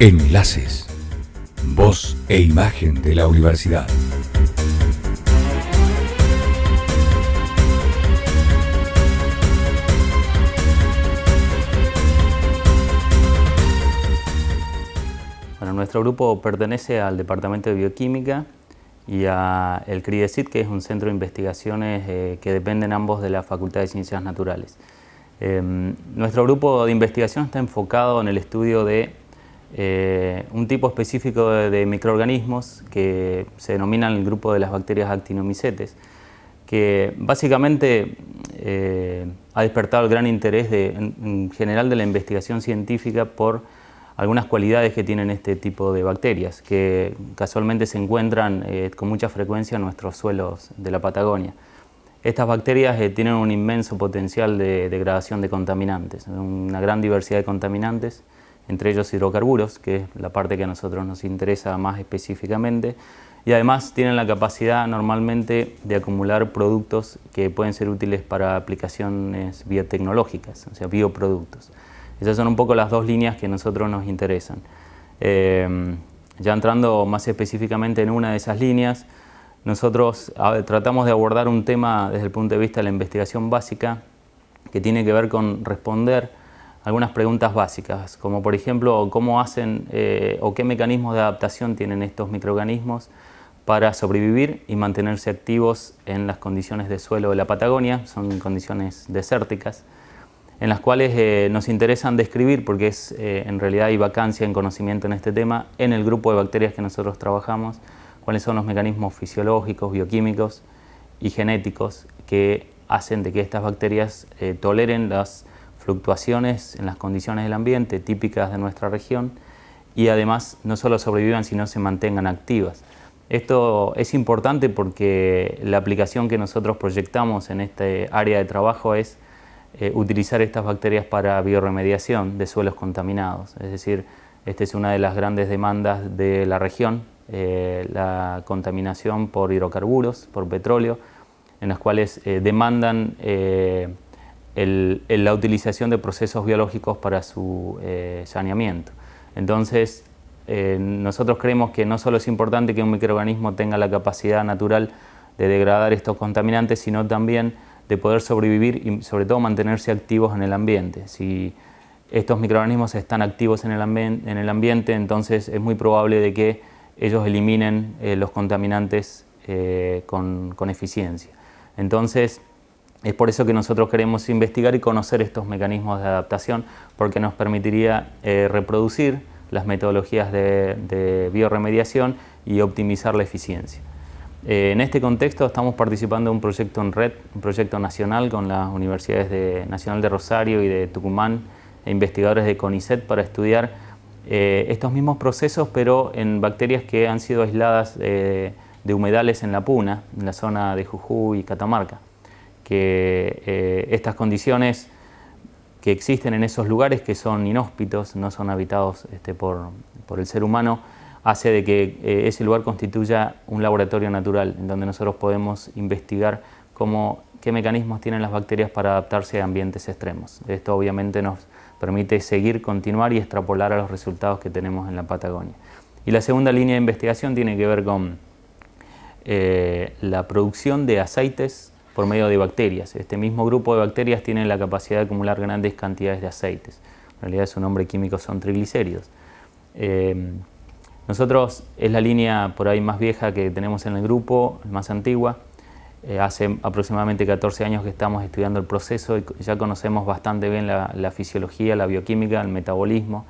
Enlaces. Voz e imagen de la universidad. nuestro grupo pertenece al Departamento de Bioquímica y al el e que es un centro de investigaciones eh, que dependen ambos de la Facultad de Ciencias Naturales. Em, nuestro grupo de investigación está enfocado en el estudio de eh, un tipo específico de, microorganismos que se denominan el grupo de las bacterias actinomicetes, que básicamente eh, ha despertado el gran interés en, general de la investigación científica por algunas cualidades que tienen este tipo de bacterias, que casualmente se encuentran eh, con mucha frecuencia en nuestros suelos de la Patagonia. Estas bacterias tienen un inmenso potencial de degradación de contaminantes, una gran diversidad de contaminantes entre ellos hidrocarburos, que es la parte que a nosotros nos interesa más específicamente, y además tienen la capacidad normalmente de acumular productos que pueden ser útiles para aplicaciones biotecnológicas, o sea, bioproductos. Esas son un poco las dos líneas que a nosotros nos interesan. Em, ya entrando más específicamente en una de esas líneas, nosotros tratamos de abordar un tema desde el punto de vista de la investigación básica que tiene que ver con responder algunas preguntas básicas, como por ejemplo cómo hacen eh, o qué mecanismos de adaptación tienen estos microorganismos para sobrevivir y mantenerse activos en las condiciones de suelo de la Patagonia, son condiciones desérticas, en las cuales eh, nos interesan describir, porque es, eh, en realidad hay vacancia en conocimiento en este tema, en el grupo de bacterias que nosotros trabajamos, cuáles son los mecanismos fisiológicos, bioquímicos y genéticos que hacen de que estas bacterias toleren las fluctuaciones en las condiciones del ambiente típicas de nuestra región y además no solo sobrevivan sino se mantengan activas. Esto es importante porque la aplicación que nosotros proyectamos en este área de trabajo es eh, utilizar estas bacterias para bioremediación de suelos contaminados. Es decir, esta es una de las grandes demandas de la región, eh, la contaminación por hidrocarburos, por petróleo, en las cuales eh, demandan la utilización de procesos biológicos para su eh, saneamiento. Entonces, eh, nosotros creemos que no solo es importante que un microorganismo tenga la capacidad natural de degradar estos contaminantes, sino también de poder sobrevivir y sobre todo mantenerse activos en el ambiente. Si estos microorganismos están activos en el, ambiente, entonces es muy probable de que ellos eliminen eh, los contaminantes con, con eficiencia. Entonces, es por eso que nosotros queremos investigar y conocer estos mecanismos de adaptación, porque nos permitiría eh, reproducir las metodologías de, de bioremediación y optimizar la eficiencia. Eh, en este contexto estamos participando en un proyecto en red, un proyecto nacional con las universidades de, Nacional de Rosario y de Tucumán, e investigadores de CONICET para estudiar eh, estos mismos procesos, pero en bacterias que han sido aisladas de humedales en la puna, en la zona de Jujuy y Catamarca que eh, estas condiciones que existen en esos lugares que son inhóspitos, no son habitados este, por, el ser humano, hace de que eh, ese lugar constituya un laboratorio natural en donde nosotros podemos investigar qué mecanismos tienen las bacterias para adaptarse a ambientes extremos. Esto obviamente nos permite seguir, continuar y extrapolar a los resultados que tenemos en la Patagonia. Y la segunda línea de investigación tiene que ver con eh, la producción de aceites por medio de bacterias. Este mismo grupo de bacterias tiene la capacidad de acumular grandes cantidades de aceites. En realidad su nombre químico son triglicéridos. Em, nosotros es la línea por ahí más vieja que tenemos en el grupo, más antigua. Eh, hace aproximadamente 14 años que estamos estudiando el proceso y ya conocemos bastante bien la fisiología, la bioquímica, el metabolismo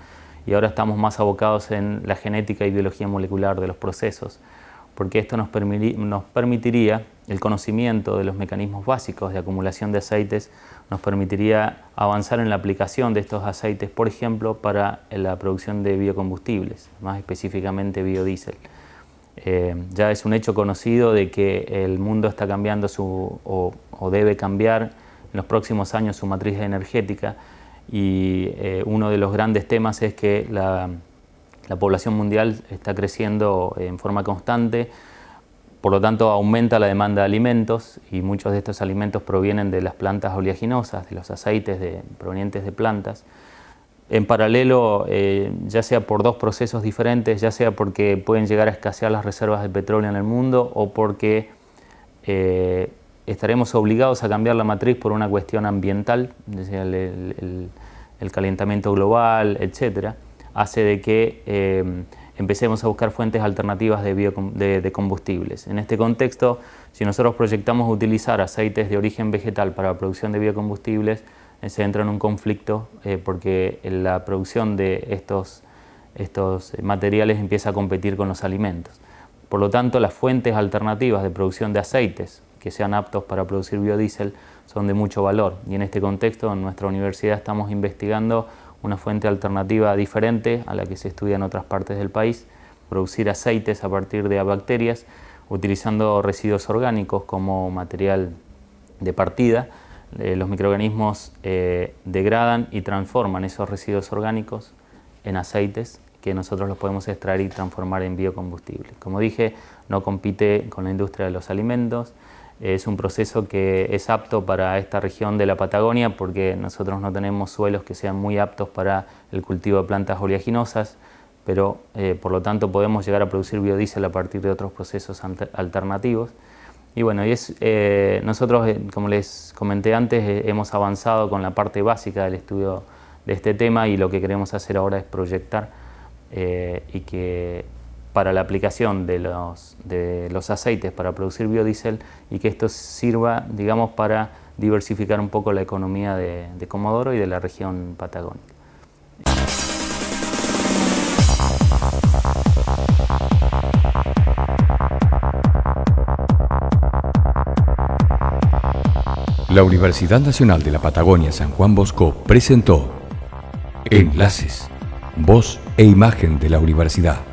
y ahora estamos más abocados en la genética y biología molecular de los procesos, porque esto nos, permitiría el conocimiento de los mecanismos básicos de acumulación de aceites nos permitiría avanzar en la aplicación de estos aceites, por ejemplo, para la producción de biocombustibles, más específicamente biodiesel. Eh, ya es un hecho conocido de que el mundo está cambiando su, o, debe cambiar en los próximos años su matriz energética y eh, uno de los grandes temas es que la, la población mundial está creciendo en forma constante por lo tanto, aumenta la demanda de alimentos y muchos de estos alimentos provienen de las plantas oleaginosas, de los aceites provenientes de plantas. En paralelo, eh, ya sea por dos procesos diferentes, ya sea porque pueden llegar a escasear las reservas de petróleo en el mundo o porque eh, estaremos obligados a cambiar la matriz por una cuestión ambiental, el, calentamiento global, etcétera, hace de que eh, empecemos a buscar fuentes alternativas de, de, combustibles. En este contexto, si nosotros proyectamos utilizar aceites de origen vegetal para la producción de biocombustibles, eh, se entra en un conflicto eh, porque la producción de estos, estos materiales empieza a competir con los alimentos. Por lo tanto, las fuentes alternativas de producción de aceites que sean aptos para producir biodiesel son de mucho valor y en este contexto en nuestra universidad estamos investigando una fuente alternativa diferente a la que se estudia en otras partes del país, producir aceites a partir de bacterias utilizando residuos orgánicos como material de partida. Eh, los microorganismos eh, degradan y transforman esos residuos orgánicos en aceites que nosotros los podemos extraer y transformar en biocombustible. Como dije, no compite con la industria de los alimentos, es un proceso que es apto para esta región de la Patagonia porque nosotros no tenemos suelos que sean muy aptos para el cultivo de plantas oleaginosas, pero eh, por lo tanto podemos llegar a producir biodiesel a partir de otros procesos alternativos. Y bueno, y es, eh, nosotros, eh, como les comenté antes, hemos avanzado con la parte básica del estudio de este tema y lo que queremos hacer ahora es proyectar y que para la aplicación de los, de los aceites para producir biodiesel y que esto sirva, digamos, para diversificar un poco la economía de, de Comodoro y de la región patagónica. La Universidad Nacional de la Patagonia San Juan Bosco presentó Enlaces, voz e imagen de la universidad.